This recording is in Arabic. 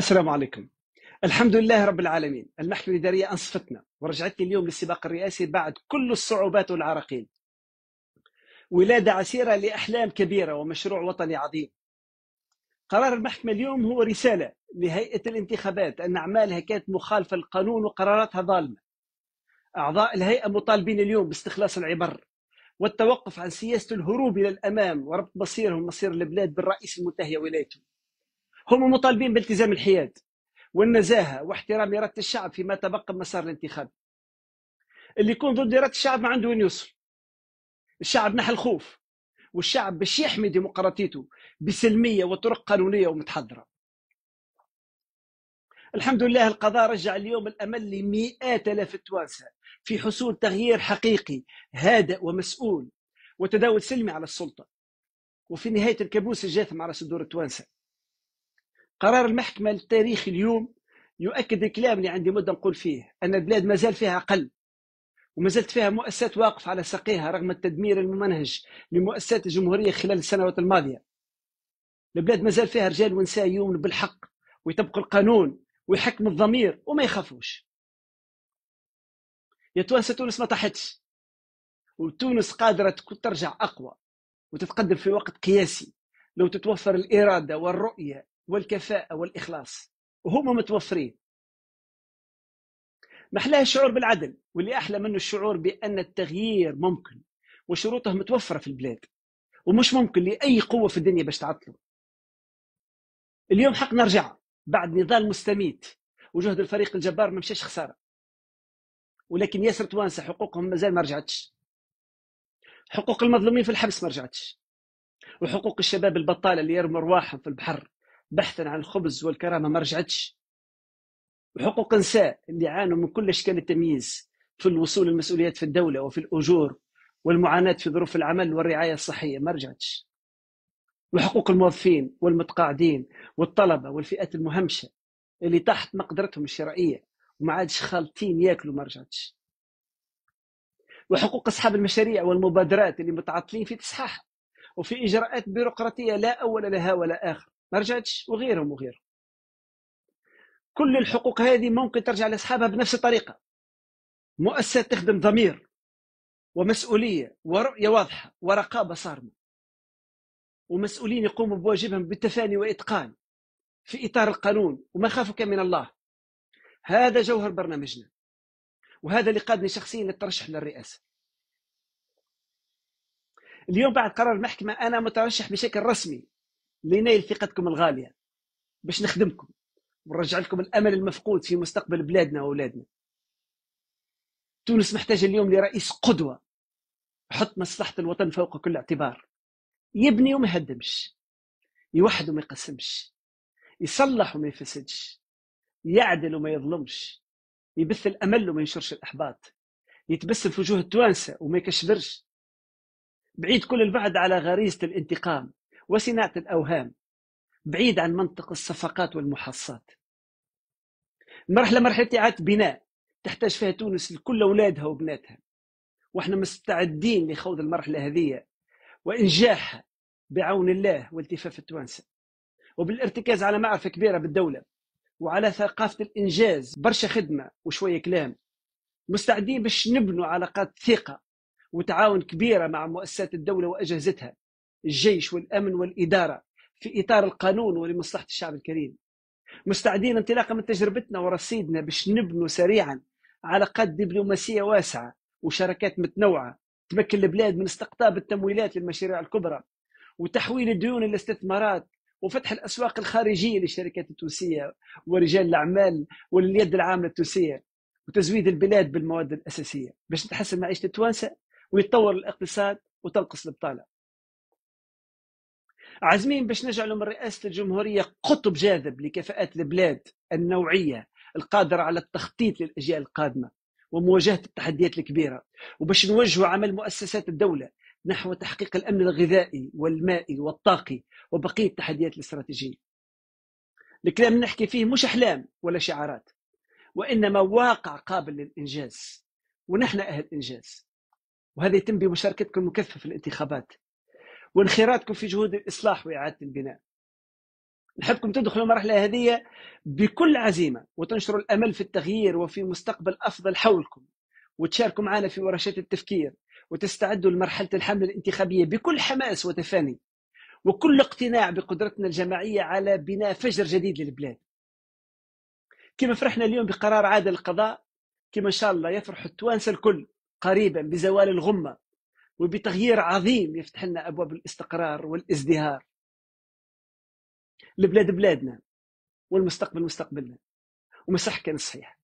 السلام عليكم الحمد لله رب العالمين المحكمة الإدارية أنصفتنا ورجعتني اليوم للسباق الرئاسي بعد كل الصعوبات والعراقيل ولادة عسيرة لأحلام كبيرة ومشروع وطني عظيم قرار المحكمة اليوم هو رسالة لهيئة الانتخابات أن أعمالها كانت مخالفة للقانون وقراراتها ظالمة أعضاء الهيئة مطالبين اليوم باستخلاص العبر والتوقف عن سياسة الهروب إلى الأمام وربط مصيرهم مصير البلاد بالرئيس المنتهي ولايته هم مطالبين بالتزام الحياد والنزاهه واحترام اراده الشعب فيما تبقى من مسار الانتخاب اللي يكون ضد اراده الشعب ما عنده وين يوصل الشعب نحى الخوف والشعب باش يحمي ديمقراطيته بسلميه وطرق قانونيه ومتحضره الحمد لله القضاء رجع اليوم الامل لمئات الاف التوانسه في حصول تغيير حقيقي هادئ ومسؤول وتداول سلمي على السلطه وفي نهايه الكابوس الجاثم على صدور التوانسه قرار المحكمة التاريخي اليوم يؤكد الكلام اللي عندي مدة نقول فيه أن البلاد ما زال فيها قلب زالت فيها مؤسسات واقف على ساقيها رغم التدمير الممنهج لمؤسسات الجمهورية خلال السنوات الماضية البلاد ما زال فيها رجال ونساء يؤمنوا بالحق ويطبقوا القانون ويحكم الضمير وما يخافوش يا تونس تونس ما طاحتش وتونس قادرة ترجع أقوى وتتقدم في وقت قياسي لو تتوفر الإرادة والرؤية والكفاءه والاخلاص وهما متوفرين محلاها الشعور بالعدل واللي احلى منه الشعور بان التغيير ممكن وشروطه متوفره في البلاد ومش ممكن لاي قوه في الدنيا باش تعطله اليوم حق نرجع بعد نضال مستميت وجهد الفريق الجبار ما مشاش خساره ولكن ياسر توانسه حقوقهم مازال ما رجعتش حقوق المظلومين في الحبس ما رجعتش وحقوق الشباب البطاله اللي يرموا ارواحهم في البحر بحثا عن الخبز والكرامه ما رجعتش وحقوق النساء اللي عانوا من كل اشكال التمييز في الوصول للمسؤوليات في الدوله وفي الاجور والمعاناه في ظروف العمل والرعايه الصحيه ما رجعتش وحقوق الموظفين والمتقاعدين والطلبه والفئات المهمشه اللي تحت مقدرتهم الشرائيه وما عادش خالطين ياكلوا ما رجعتش وحقوق اصحاب المشاريع والمبادرات اللي متعطلين في تصحيحها وفي اجراءات بيروقراطيه لا اول لها ولا اخر ما رجعتش وغيرهم وغيرهم كل الحقوق هذه ممكن ترجع لاصحابها بنفس الطريقه مؤسسه تخدم ضمير ومسؤوليه ورؤيه واضحه ورقابه صارمه ومسؤولين يقوموا بواجبهم بالتفاني واتقان في اطار القانون وما ومخافك من الله هذا جوهر برنامجنا وهذا اللي قادني شخصيا للترشح للرئاسه اليوم بعد قرار المحكمه انا مترشح بشكل رسمي لنيل ثقتكم الغاليه باش نخدمكم ونرجع لكم الامل المفقود في مستقبل بلادنا واولادنا تونس محتاجه اليوم لرئيس قدوه حط مصلحه الوطن فوق كل اعتبار يبني وما يهدمش يوحد وما يقسمش يصلح وما يفسدش يعدل وما يظلمش يبث الامل وما ينشرش الاحباط يتبسم في وجوه التوانسه وما يكشبرش بعيد كل البعد على غريزه الانتقام وصناعة الأوهام بعيد عن منطق الصفقات والمحصات مرحلة مرحلة إعادة بناء تحتاج فيها تونس لكل أولادها وبناتها وإحنا مستعدين لخوض المرحلة هذه وإنجاحها بعون الله والتفاف التوانسة وبالارتكاز على معرفة كبيرة بالدولة وعلى ثقافة الإنجاز برشا خدمة وشوية كلام مستعدين باش نبنوا علاقات ثقة وتعاون كبيرة مع مؤسسات الدولة وأجهزتها الجيش والأمن والإدارة في إطار القانون ولمصلحة الشعب الكريم مستعدين انطلاقا من تجربتنا ورصيدنا باش نبنوا سريعا علاقات دبلوماسية واسعة وشراكات متنوعة تمكن البلاد من استقطاب التمويلات للمشاريع الكبرى وتحويل الديون الى استثمارات وفتح الاسواق الخارجيه للشركات التونسيه ورجال الاعمال واليد العامله التونسيه وتزويد البلاد بالمواد الاساسيه باش تحسن معيشه التوانسه ويتطور الاقتصاد وتنقص البطاله عازمين باش نجعلوا من رئاسه الجمهوريه قطب جاذب لكفاءات البلاد النوعيه القادره على التخطيط للاجيال القادمه ومواجهه التحديات الكبيره وباش نوجهوا عمل مؤسسات الدوله نحو تحقيق الامن الغذائي والمائي والطاقي وبقيه التحديات الاستراتيجيه. الكلام اللي نحكي فيه مش احلام ولا شعارات وانما واقع قابل للانجاز ونحن اهل انجاز وهذا يتم بمشاركتكم المكثفه في الانتخابات وانخراطكم في جهود الاصلاح واعاده البناء نحبكم تدخلوا المرحله هذه بكل عزيمه وتنشروا الامل في التغيير وفي مستقبل افضل حولكم وتشاركوا معنا في ورشات التفكير وتستعدوا لمرحله الحمله الانتخابيه بكل حماس وتفاني وكل اقتناع بقدرتنا الجماعيه على بناء فجر جديد للبلاد كما فرحنا اليوم بقرار عادل القضاء كما ان شاء الله يفرح التوانسه الكل قريبا بزوال الغمه وبتغيير عظيم يفتح لنا ابواب الاستقرار والازدهار لبلاد بلادنا والمستقبل مستقبلنا ومسح كان صحيح